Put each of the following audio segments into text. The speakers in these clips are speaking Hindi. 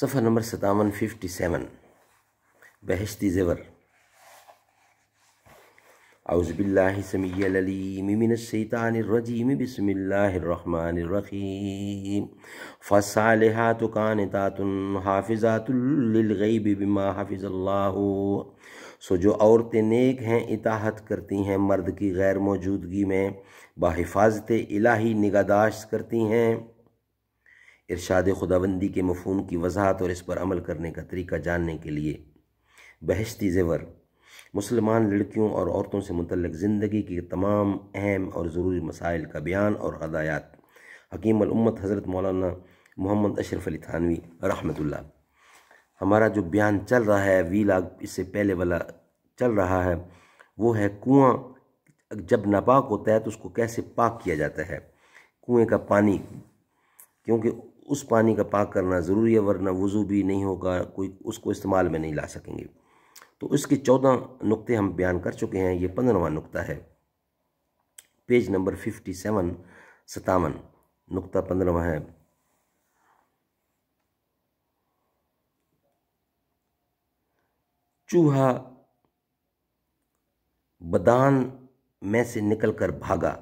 सफ़र नंबर सतावन फिफ्टी सेवन बहशती ज़ेवर अउज़बिल्लासमीमिनशैतानरजीम बसमीम फ़सालहात कानतातन हाफिज़ातुलगैब बिमा हाफिज़ल्ला सो जो औरतें नेक हैं इताहत करती हैं मर्द की गैर मौजूदगी में बाहिफाजत इलाही निगादाश्त करती हैं इरशाद खुदाबंदी के मफहम की वजाहत और इस पर अमल करने का तरीका जानने के लिए बहशती जेवर मुसलमान लड़कियों और औरतों से मुतलक ज़िंदगी के तमाम अहम और ज़रूरी मसाइल का बयान और हदायत हकीमत हज़रत मौलाना मोहम्मद अशरफ अली थानवी रहमतुल्ला हमारा जो बयान चल रहा है वी लाख इससे पहले वाला चल रहा है वो है कुआं जब नापाक होता है तो उसको कैसे पाक किया जाता है कुएं का पानी क्योंकि उस पानी का पाक करना ज़रूरी है वरना वज़ू भी नहीं होगा कोई उसको इस्तेमाल में नहीं ला सकेंगे तो इसके चौदह नुक्ते हम बयान कर चुके हैं ये पंद्रहवा नुकता है पेज नंबर फिफ्टी सेवन सतावन नुकता पंद्रहवा है चूहा बदान में से निकलकर भागा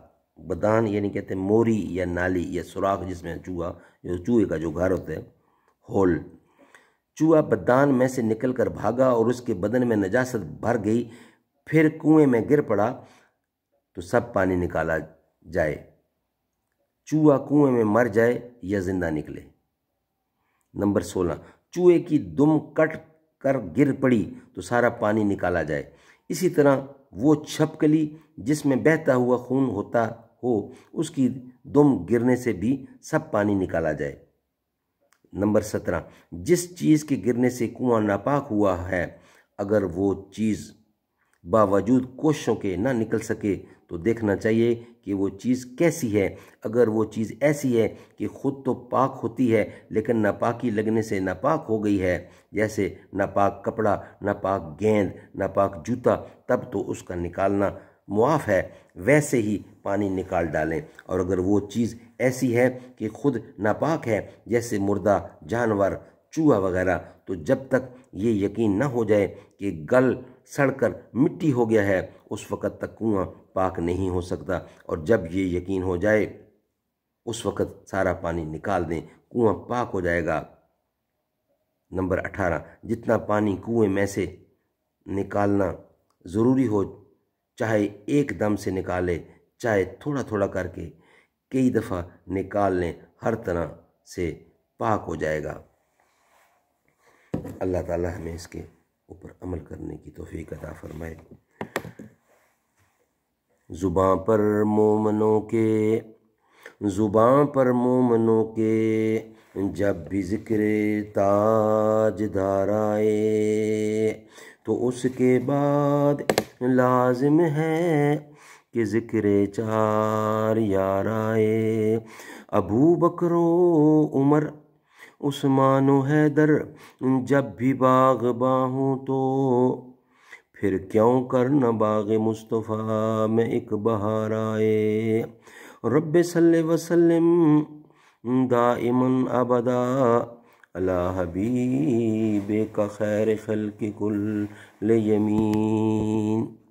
बदान यानी कहते हैं मोरी या नाली या सुराख जिसमें चूहा जो चूहे का जो घर होता है होल चूहा बदान में से निकल कर भागा और उसके बदन में नजासत भर गई फिर कुएं में गिर पड़ा तो सब पानी निकाला जाए चूहा कुएं में मर जाए या जिंदा निकले नंबर सोलह चूहे की दुम कट कर गिर पड़ी तो सारा पानी निकाला जाए इसी तरह वो छपकली जिसमें बहता हुआ खून होता हो उसकी दुम गिरने से भी सब पानी निकाला जाए नंबर सत्रह जिस चीज़ के गिरने से कुआं नापाक हुआ है अगर वो चीज़ बावजूद कोशों के ना निकल सके तो देखना चाहिए कि वो चीज़ कैसी है अगर वो चीज़ ऐसी है कि खुद तो पाक होती है लेकिन नापाकी लगने से नापाक हो गई है जैसे नापाक कपड़ा नापाक गेंद नापाक जूता तब तो उसका निकालना मुआफ़ है वैसे ही पानी निकाल डालें और अगर वो चीज़ ऐसी है कि खुद नापाक है जैसे मुर्दा जानवर चूहा वगैरह तो जब तक ये यकीन ना हो जाए कि गल सड़कर मिट्टी हो गया है उस वक़्त तक कुआँ पाक नहीं हो सकता और जब ये यकीन हो जाए उस वक़्त सारा पानी निकाल दें कुआँ पाक हो जाएगा नंबर अठारह जितना पानी कुएँ में से निकालना ज़रूरी हो चाहे एक दम से निकाले चाहे थोड़ा थोड़ा करके कई दफ़ा निकाल लें हर तरह से पाक हो जाएगा अल्लाह ताला हमें इसके ऊपर अमल करने की तोफ़ी अदा फरमाए जुबा पर मोमनों के जुबा पर मोमनों के जब भी ज़िक्र ताज धाराए तो उसके बाद लाजम है कि ज़िक्र चार यार आए अबू बकरो उमर उस्मान हैदर जब भी बाग बाहूँ तो फिर क्यों कर न बाग मुस्तफ़ा में एक बहार आए रब सल्ले वसल्लम दाइमन अबदा अला बेका का खैर खल के कुल यमीन